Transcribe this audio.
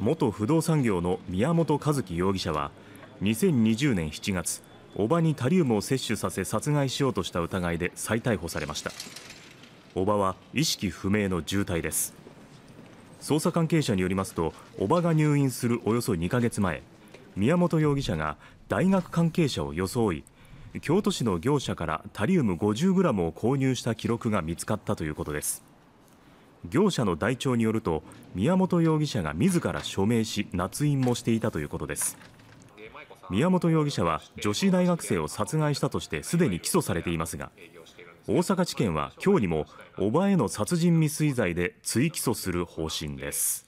元不動産業の宮本一樹容疑者は2020年7月叔母にタリウムを摂取させ殺害しようとした疑いで再逮捕されました叔母は意識不明の重体です捜査関係者によりますと叔母が入院するおよそ2ヶ月前宮本容疑者が大学関係者を装い京都市の業者からタリウム5 0グラムを購入した記録が見つかったということです業者の台帳によると宮本容疑者が自ら署名し捺印もしていたということです宮本容疑者は女子大学生を殺害したとしてすでに起訴されていますが大阪地検は今日にも叔母への殺人未遂罪で追起訴する方針です